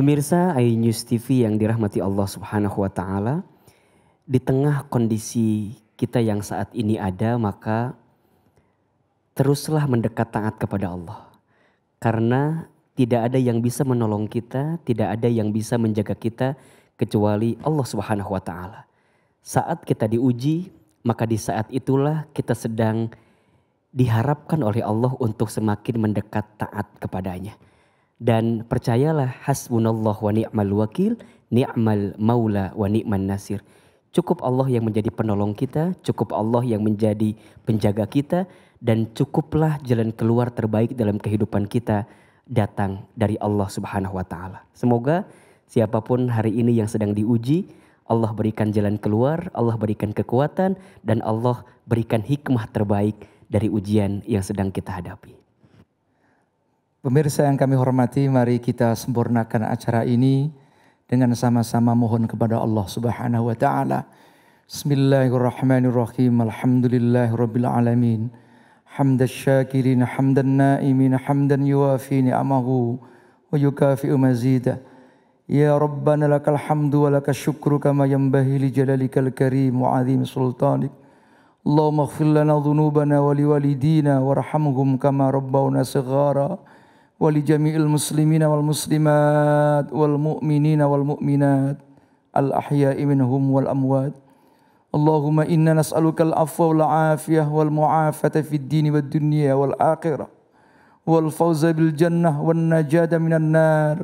Pemirsa News TV yang dirahmati Allah Subhanahu wa taala, di tengah kondisi kita yang saat ini ada, maka teruslah mendekat taat kepada Allah. Karena tidak ada yang bisa menolong kita, tidak ada yang bisa menjaga kita kecuali Allah Subhanahu wa taala. Saat kita diuji, maka di saat itulah kita sedang diharapkan oleh Allah untuk semakin mendekat taat kepadanya dan percayalah hasbunallah wa ni'mal wakil, ni'mal maula wa ni'man nasir. Cukup Allah yang menjadi penolong kita, cukup Allah yang menjadi penjaga kita dan cukuplah jalan keluar terbaik dalam kehidupan kita datang dari Allah Subhanahu wa taala. Semoga siapapun hari ini yang sedang diuji, Allah berikan jalan keluar, Allah berikan kekuatan dan Allah berikan hikmah terbaik dari ujian yang sedang kita hadapi. Pemirsa yang kami hormati, mari kita sempurnakan acara ini dengan sama-sama mohon kepada Allah Subhanahu wa taala. Bismillahirrahmanirrahim. Alhamdulillahirabbil alamin. Hamdan syakirin, hamdan naimin, hamdan yuwafi ni'amahu wa yukafi'u mazidah. Ya Rabbana lakal hamdu wa lakal syukru kama yanbahi li jalalikal karim wa azim sultanik. Allahumma ighfir lana dhunubana wa liwalidina warhamhum kama rabbawna sighara. ولجميع المسلمين والمسلمات والمؤمنين والمؤمنات الأحياء منهم والأموات اللهم إنا نسألك العفو والعافية والمعافة في الدين والدنيا والآخرة والفوز بالجنة والنجاة من النار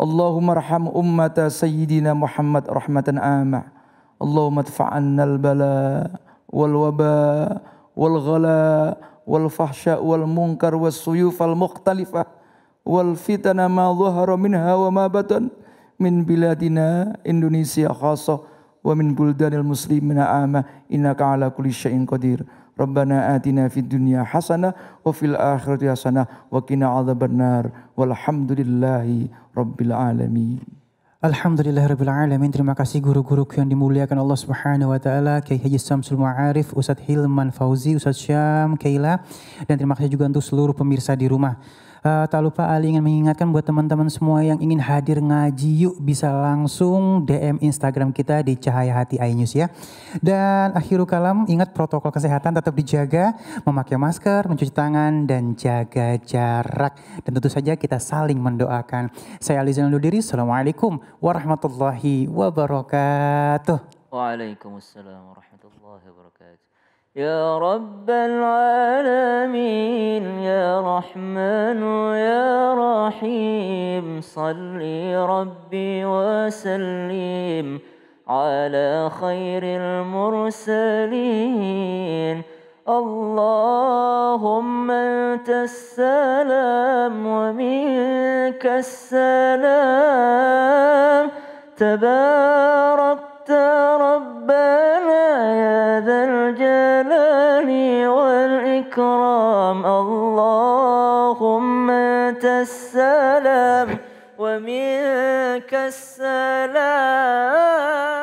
اللهم ارحم أمة سيدنا محمد رحمة عامة اللهم ادفع عنا البلاء والوباء والغلاء wal fahsya wal munkar was suyuf al mukhtalifah wal fitana ma dhahara minha wa ma batan min biladina Indonesia khasah wa min buldanil muslimin ama innaka ala kulli syai'in qadir Rabbana atina fid dunya hasana wa fil akhirati hasanah wa qina adzabannar walhamdulillahi rabbil alamin Alamin Terima kasih guru-guruku yang dimuliakan Allah Subhanahu Wa Taala, Kiai Haji Samsul Ma'arif, Ustadz Hilman Fauzi, Ustadz Syam, Kaila, dan terima kasih juga untuk seluruh pemirsa di rumah. Uh, tak lupa Ali ingin mengingatkan buat teman-teman semua yang ingin hadir ngaji yuk bisa langsung DM Instagram kita di Cahaya Hati iNews ya. Dan akhirul kalam ingat protokol kesehatan tetap dijaga, memakai masker, mencuci tangan dan jaga jarak. Dan tentu saja kita saling mendoakan. Saya Ali Zainal Diri, Assalamualaikum warahmatullahi wabarakatuh. Waalaikumsalam warahmatullahi wabarakatuh. يا رب العالمين يا رحمن يا رحيم صل ربي وسلم على خير المرسلين اللهم انت السلام ومنك السلام تبارك السلام ومنك السلام